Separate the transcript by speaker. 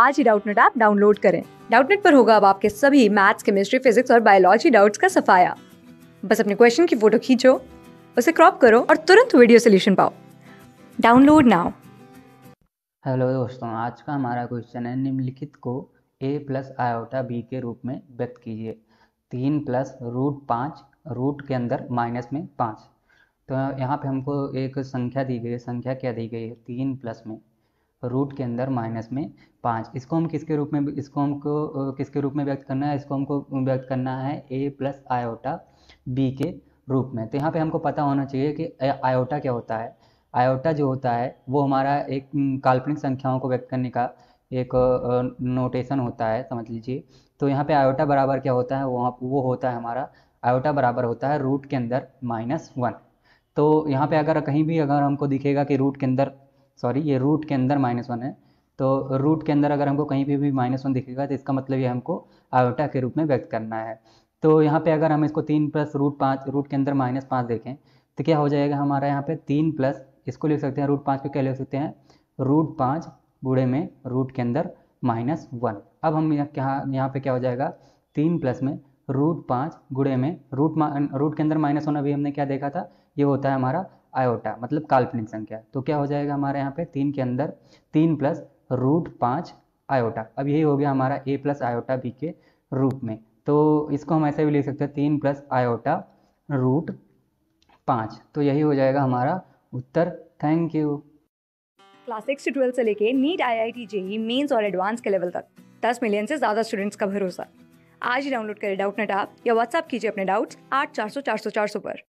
Speaker 1: आज ही Doubtnut app download करें डाउटनेट पर होगा अब आपके सभी मैथ्स केमिस्ट्री फिजिक्स और बायोलॉजी डाउट्स का सफाया बस अपने क्वेश्चन की फोटो खींचो उसे क्रॉप करो और तुरंत वीडियो सोल्यूशन पाओ डाउनलोड नाउ
Speaker 2: हेलो दोस्तों आज का हमारा क्वेश्चन है निम्नलिखित को ए प्लस आयोटा बी के रूप में व्यक्त कीजिए तीन प्लस रूट पाँच रूट के अंदर माइनस में पाँच तो यहाँ पे हमको एक संख्या दी गई है संख्या क्या दी गई है तीन प्लस में रूट के अंदर माइनस में पाँच इसको हम किसके रूप में इसको हमको किसके रूप में व्यक्त करना है इसको हमको व्यक्त करना है ए प्लस आयोटा बी के रूप में तो यहाँ पे हमको पता होना चाहिए कि आयोटा क्या होता है आयोटा जो होता है वो हमारा एक काल्पनिक संख्याओं को व्यक्त करने का एक नोटेशन होता है समझ लीजिए तो यहाँ पे आयोटा बराबर क्या होता है वहाँ वो होता है हमारा आयोटा बराबर होता है रूट के अंदर माइनस वन तो यहाँ पे अगर कहीं भी अगर हमको दिखेगा कि रूट के अंदर सॉरी ये रूट के अंदर माइनस वन है तो रूट के अंदर अगर हमको कहीं पर भी माइनस वन दिखेगा तो इसका मतलब ये हमको आयोटा के रूप में व्यक्त करना है तो यहाँ पे अगर हम इसको तीन प्लस रूट पाँच रूट के अंदर माइनस पाँच देखें तो क्या हो जाएगा हमारा यहाँ पे तीन प्लस इसको लिख सकते हैं रूट पाँच को क्या लिख सकते हैं रूट पाँच बूढ़े में रूट के अंदर माइनस वन अब हम यहाँ यहाँ पे क्या हो जाएगा तीन प्लस में रूट पाँच गुड़े में रूट रूट के अंदर माइनस वन अभी हमने क्या देखा था ये होता है हमारा आयोटा मतलब काल्पनिक संख्या तो क्या हो जाएगा हमारे यहाँ पे तीन के अंदर तीन प्लस रूट पाँच आयोटा अब यही हो गया हमारा ए प्लस आयोटा बी के रूप में तो इसको हम ऐसे भी लिख सकते हैं तीन प्लस आयोटा रूट पाँच तो यही हो जाएगा हमारा उत्तर थैंक यू
Speaker 1: क्लास सिक्स से ट्वेल्थ से लेके NEET I I T JEE mains और एडवांस के लेवल तक दस मिलियन से ज़्यादा स्टूडेंट्स का भरोसा आज ही डाउनलोड करें डाउट नेट आप या व्हाट्सअप कीजिए अपने डाउट्स आठ चार सौ चार सौ चार सौ पर